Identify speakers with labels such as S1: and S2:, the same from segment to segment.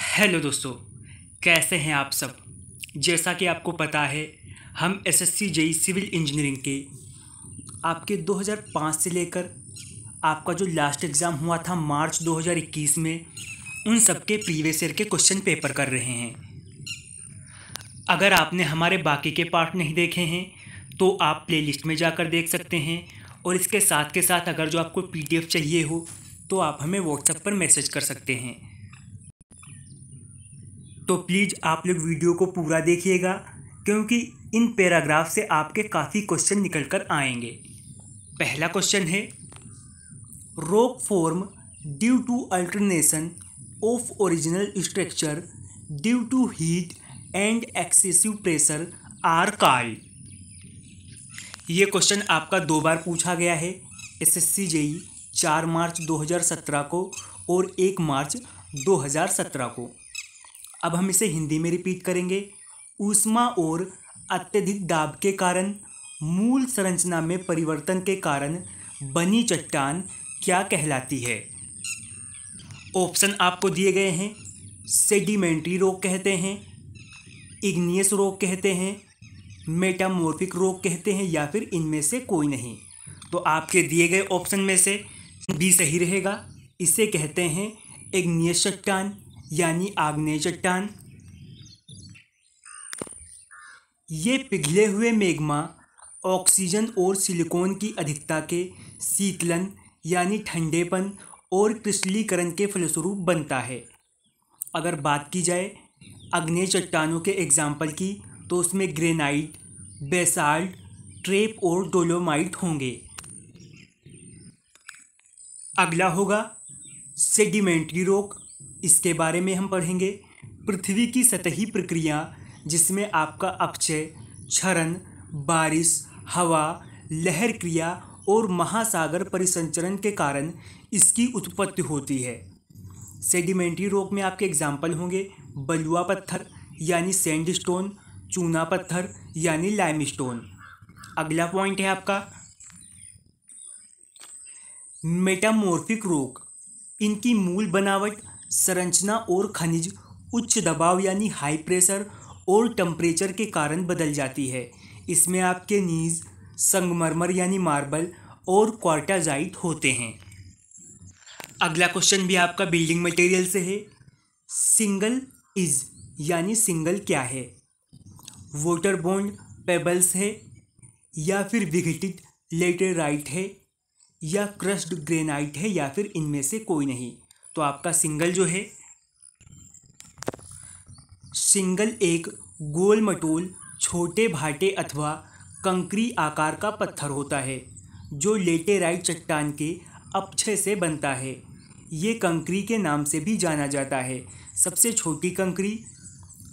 S1: hello दोस्तों कैसे हैं आप सब जैसा कि आपको पता है हम एसएससी एस सिविल इंजीनियरिंग के आपके 2005 से लेकर आपका जो लास्ट एग्ज़ाम हुआ था मार्च 2021 में उन सबके प्रीवियस ईयर के क्वेश्चन पेपर कर रहे हैं अगर आपने हमारे बाकी के पार्ट नहीं देखे हैं तो आप प्लेलिस्ट में जाकर देख सकते हैं और इसके साथ के साथ अगर जो आपको पीडीएफ चाहिए हो तो आप हमें व्हाट्सएप पर मैसेज कर सकते हैं तो प्लीज़ आप लोग वीडियो को पूरा देखिएगा क्योंकि इन पैराग्राफ से आपके काफ़ी क्वेश्चन निकल कर आएंगे पहला क्वेश्चन है rock form due to alternation of original structure due to heat and excessive pressure are called ये क्वेश्चन आपका दो बार पूछा गया है एसएससी जेई e चार मार्च 2017 को और एक मार्च 2017 को अब हम इसे हिंदी में रिपीट करेंगे ऊष्मा और अत्यधिक दाब के कारण मूल संरचना में परिवर्तन के कारण बनी चट्टान क्या कहलाती है ऑप्शन आपको दिए गए हैं सेडिमेंट्री रोग कहते हैं इग्नियस रोग कहते हैं मेटामोर्फिक रोग कहते हैं या फिर इनमें से कोई नहीं तो आपके दिए गए ऑप्शन में से बी सही रहेगा इसे कहते हैं इग्नियस चट्टान यानी आग्नेय चट्टान ये पिघले हुए मेग्मा ऑक्सीजन और सिलिकॉन की अधिकता के शीतलन यानी ठंडेपन और क्रिस्टलीकरण के फलस्वरूप बनता है अगर बात की जाए अग्नेय चट्टानों के एग्जाम्पल की तो उसमें ग्रेनाइट बेसाल्ट ट्रेप और डोलोमाइट होंगे अगला होगा सेडिमेंट्री रोक इसके बारे में हम पढ़ेंगे पृथ्वी की सतही प्रक्रिया जिसमें आपका अपचय क्षरण बारिश हवा लहर क्रिया और महासागर परिसंचरण के कारण इसकी उत्पत्ति होती है सेडिमेंट्री रोक में आपके एग्जाम्पल होंगे बलुआ पत्थर यानी सैंड स्टोन चूना पत्थर यानी लाइम स्टोन अगला पॉइंट है आपका मेटामोर्फिक रोक इनकी मूल बनावट संरचना और खनिज उच्च दबाव यानी हाई प्रेशर और टम्परेचर के कारण बदल जाती है इसमें आपके नीज संगमरमर यानी मार्बल और क्वार्टाजाइट होते हैं अगला क्वेश्चन भी आपका बिल्डिंग मटेरियल से है सिंगल इज यानी सिंगल क्या है वोटर बॉन्ड पेबल्स है या फिर विघटित लेटेराइट है या क्रस्ड ग्रेनाइट है या फिर इनमें से कोई नहीं तो आपका सिंगल जो है सिंगल एक गोल मटोल छोटे भाटे अथवा कंकरी आकार का पत्थर होता है जो लेटेराइट चट्टान के अपछे से बनता है ये कंकरी के नाम से भी जाना जाता है सबसे छोटी कंकरी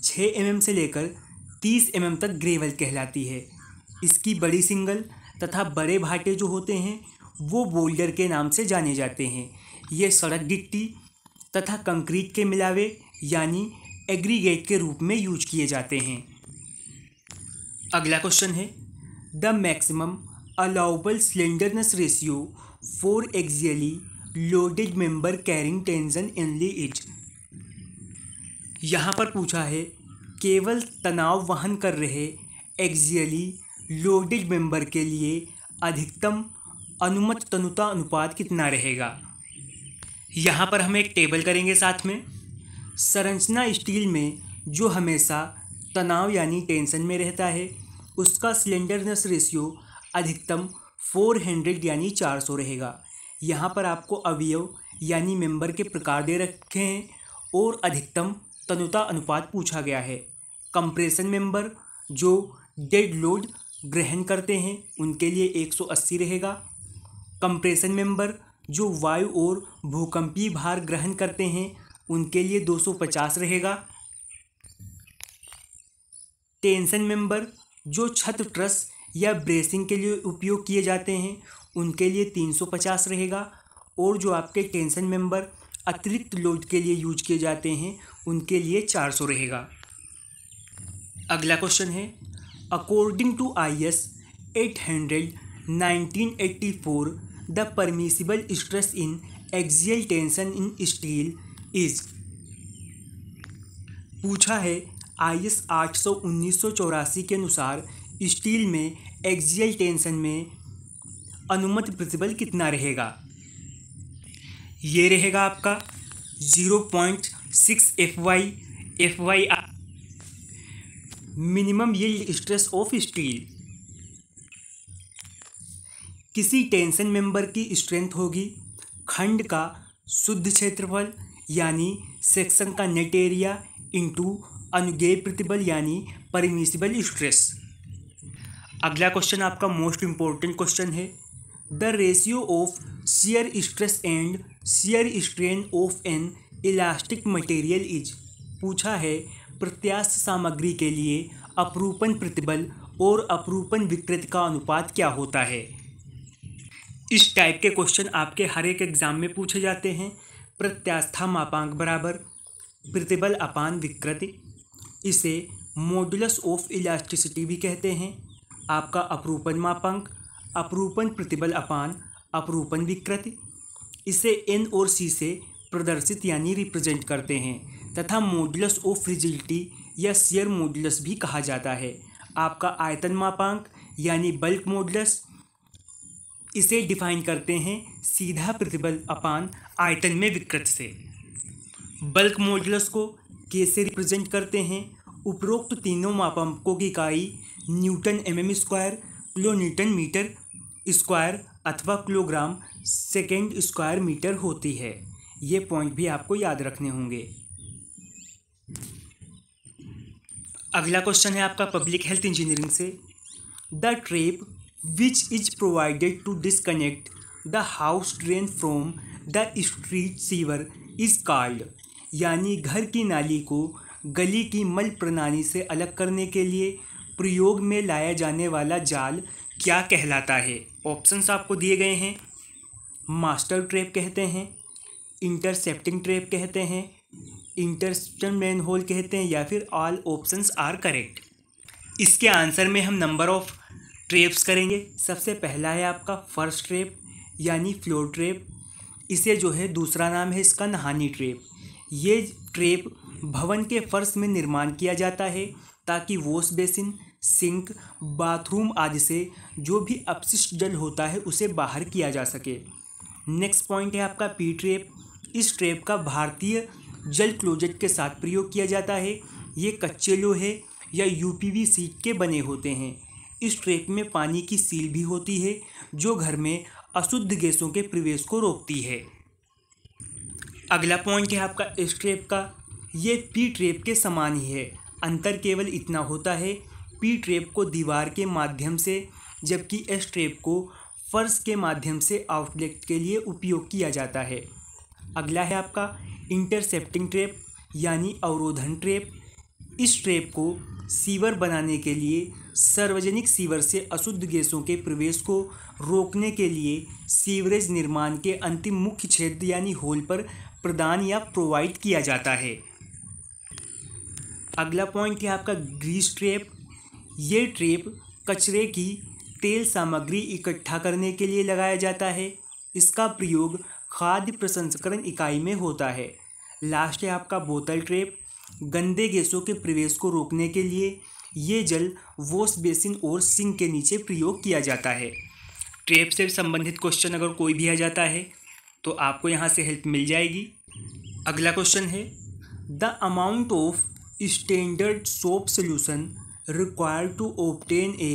S1: 6 एम mm से लेकर 30 एम mm तक ग्रेवल कहलाती है इसकी बड़ी सिंगल तथा बड़े भाटे जो होते हैं वो बोल्डर के नाम से जाने जाते हैं ये सड़क गिट्टी तथा कंक्रीट के मिलावे यानी एग्रीगेट के रूप में यूज किए जाते हैं अगला क्वेश्चन है the maximum allowable slenderness ratio for axially loaded member carrying tension only is यहाँ पर पूछा है केवल तनाव वहन कर रहे एक्जियली लोडेड मेंबर के लिए अधिकतम अनुमत तनुता अनुपात कितना रहेगा यहाँ पर हम एक टेबल करेंगे साथ में संरचना स्टील में जो हमेशा तनाव यानी टेंशन में रहता है उसका सिलेंडरनेस रेशियो अधिकतम फोर हंड्रेड यानी चार सौ रहेगा यहाँ पर आपको अवयव यानी मेंबर के प्रकार दे रखे हैं और अधिकतम तनुता अनुपात पूछा गया है कंप्रेशन मेंबर जो डेड लोड ग्रहण करते हैं उनके लिए एक सौ अस्सी रहेगा कंप्रेशन मेंबर जो वायु और भूकंपीय भार ग्रहण करते हैं उनके लिए 250 रहेगा टेंशन मेंबर जो छत ट्रस या ब्रेसिंग के लिए उपयोग किए जाते हैं उनके लिए 350 रहेगा और जो आपके टेंशन मेंबर अतिरिक्त लोड के लिए यूज किए जाते हैं उनके लिए 400 रहेगा अगला क्वेश्चन है according to I S eight hundred nineteen eighty four the permissible stress in axial tension in steel is पूछा है आई एस आठ सौ उन्नीस सौ चौरासी के अनुसार स्टील में एक्जियल टेंशन में अनुमत प्रतिबल कितना रहेगा ये रहेगा आपका zero point six F Y F Y minimum yield stress of steel किसी टेंशन मेंबर की स्ट्रेंथ होगी खंड का शुद्ध क्षेत्रफल यानी सेक्शन का नेट एरिया इंटू अनुगे प्रतिबल यानी परमिसिबल स्ट्रेस अगला क्वेश्चन आपका मोस्ट इम्पोर्टेंट क्वेश्चन है the ratio of shear stress and shear strain of an elastic material is पूछा है प्रत्याश सामग्री के लिए अपरूपण प्रतिबल और अपरूपण विकृत का अनुपात क्या होता है इस टाइप के क्वेश्चन आपके हर एक एग्ज़ाम में पूछे जाते हैं प्रत्यास्था मापांक बराबर प्रतिबल अपान विकृति इसे मॉडुलस ऑफ इलास्टिसिटी भी कहते हैं आपका अपरूपण मापांक अपरूपण प्रतिबल अपान अपरूपण विकृति इसे एन और सी से प्रदर्शित यानी रिप्रेजेंट करते हैं तथा मॉडुलस ऑफ फ्रिजिलिटी या शेयर मॉडुलस भी कहा जाता है आपका आयतन मापांक यानी बल्क मॉडुलस इसे डिफाइन करते हैं सीधा प्रतिबल अपान आयतन में विकृत से बल्क मॉडुलस को कैसे रिप्रेजेंट करते हैं उपरोक्त तीनों मापांकों की इकाई newton M M square kilo newton metre square अथवा किलोग्राम सेकेंड स्क्वायर मीटर होती है ये पॉइंट भी आपको याद रखने होंगे अगला क्वेश्चन है आपका पब्लिक हेल्थ इंजीनियरिंग से the trap which is provided to disconnect the house drain from the street sewer is called यानी घर की नाली को गली की मल प्रणाली से अलग करने के लिए प्रयोग में लाया जाने वाला जाल क्या कहलाता है ऑप्शंस आपको दिए गए हैं मास्टर ट्रैप कहते हैं इंटरसेप्टिंग ट्रैप कहते हैं इंटरसेप्टन मैन होल कहते हैं या फिर ऑल ऑप्शंस आर करेक्ट इसके आंसर में हम नंबर ऑफ़ ट्रेप्स करेंगे सबसे पहला है आपका फर्स्ट ट्रेप यानी फ्लोर ट्रेप इसे जो है दूसरा नाम है इसका नहानी ट्रेप ये ट्रेप भवन के फर्श में निर्माण किया जाता है ताकि वॉश बेसिन सिंक बाथरूम आदि से जो भी अपशिष्ट जल होता है उसे बाहर किया जा सके नेक्स्ट पॉइंट है आपका पी ट्रेप इस ट्रेप का भारतीय जल क्लोजेट के साथ प्रयोग किया जाता है ये कच्चे लोहे या यू पी सीट के बने होते हैं इस ट्रैप में पानी की सील भी होती है जो घर में अशुद्ध गैसों के प्रवेश को रोकती है अगला पॉइंट है आपका इस ट्रैप का ये पी ट्रैप के समान ही है अंतर केवल इतना होता है पी ट्रैप को दीवार के माध्यम से जबकि एस ट्रैप को फर्श के माध्यम से आउटलेट के लिए उपयोग किया जाता है अगला है आपका इंटरसेप्टिंग ट्रैप यानी अवरोधन ट्रैप इस ट्रैप को सीवर बनाने के लिए सार्वजनिक सीवर से अशुद्ध गैसों के प्रवेश को रोकने के लिए सीवरेज निर्माण के अंतिम मुख्य क्षेत्र यानी होल पर प्रदान या प्रोवाइड किया जाता है अगला पॉइंट है आपका ग्रीस ट्रेप ये ट्रेप कचरे की तेल सामग्री इकट्ठा करने के लिए लगाया जाता है इसका प्रयोग खाद्य प्रसंस्करण इकाई में होता है लास्ट है आपका बोतल ट्रेप गंदे गैसों के प्रवेश को रोकने के लिए ये जल वॉश बेसिन और सिंक के नीचे प्रयोग किया जाता है ट्रेप से संबंधित क्वेश्चन अगर कोई भी आ जाता है तो आपको यहाँ से हेल्प मिल जाएगी अगला क्वेश्चन है the amount of standard soap solution required to obtain a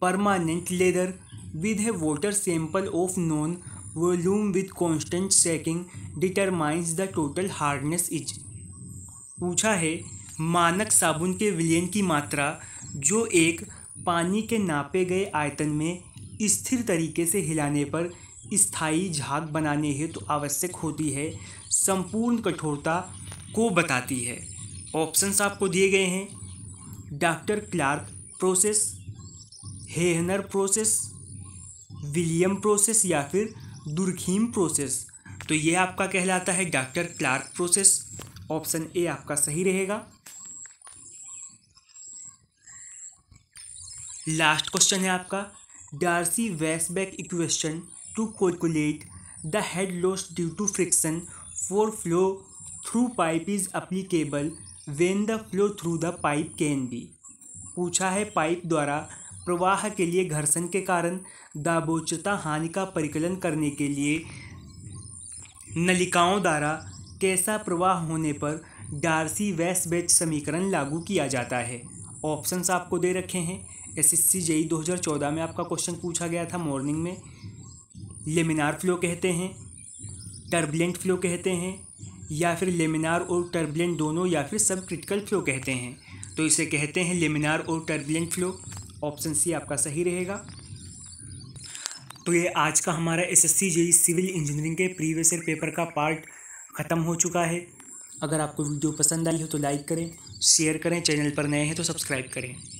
S1: permanent lather with a water sample of known volume with constant shaking determines the total hardness is पूछा है मानक साबुन के विलयन की मात्रा जो एक पानी के नापे गए आयतन में स्थिर तरीके से हिलाने पर स्थायी झाग बनाने हेतु तो आवश्यक होती है संपूर्ण कठोरता को बताती है ऑप्शंस आपको दिए गए हैं doctor Clark process Hehner process William process या फिर दुर्खीम प्रोसेस तो ये आपका कहलाता है doctor Clark process option A आपका सही रहेगा लास्ट क्वेश्चन है आपका Darcy Weisbach equation to calculate the head loss due to friction for flow through pipe is applicable when the flow through the pipe can be पूछा है pipe द्वारा प्रवाह के लिए घर्षण के कारण दाबोचता हानि का परिकलन करने के लिए नलिकाओं द्वारा कैसा प्रवाह होने पर डार्सी वेस्ट बेच समीकरण लागू किया जाता है ऑप्शंस आपको दे रखे हैं एस एस सी जेई दो हज़ार चौदह में आपका क्वेश्चन पूछा गया था मॉर्निंग में लेमिनार फ्लो कहते हैं टर्बुलेंट फ्लो कहते हैं या फिर लेमिनार और टर्बुलेंट दोनों या फिर सब क्रिटिकल फ्लो कहते हैं तो इसे कहते हैं लेमिनार और टर्बुलेंट फ्लो ऑप्शन सी आपका सही रहेगा तो ये आज का हमारा S S C civil engineering के प्रीवियस ईयर पेपर का पार्ट ख़त्म हो चुका है अगर आपको वीडियो पसंद आई हो तो लाइक करें शेयर करें चैनल पर नए हैं तो सब्सक्राइब करें